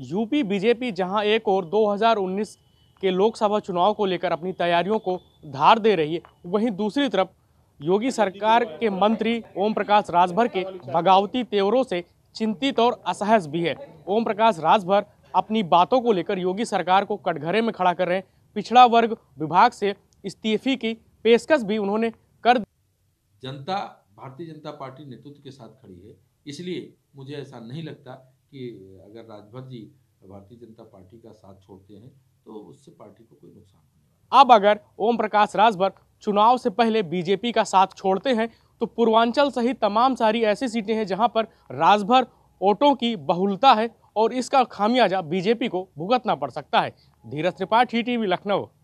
UP BJP जहां एक और 2019 के लोकसभा चुनाव को लेकर अपनी तैयारियों को धार दे रही है वहीं दूसरी तरफ योगी सरकार के मंत्री ओम प्रकाश राजभर के बगावती तेवरों से चिंतित और असहज भी है ओम प्रकाश राजभर अपनी बातों को लेकर योगी सरकार को कटघरे में खड़ा कर रहे हैं पिछड़ा वर्ग विभाग से इस्तीफे की पेशकश भी उन्होंने कर जनता भारतीय जनता पार्टी नेतृत्व के साथ खड़ी है इसलिए मुझे ऐसा नहीं लगता कि अगर राजभर जी भारतीय जनता पार्टी का साथ छोड़ते हैं तो उससे पार्टी को कोई नुकसान होने वाला अब अगर ओम प्रकाश राजभर चुनाव से पहले बीजेपी का साथ छोड़ते हैं तो पूर्वांचल सहित तमाम सारी ऐसी सीटें हैं जहां पर राजभर वोटों की बहुलता है और इसका खामियाजा बीजेपी को भुगतना पड़ सकता है धीरज त्रिपाठी टीवी लखनऊ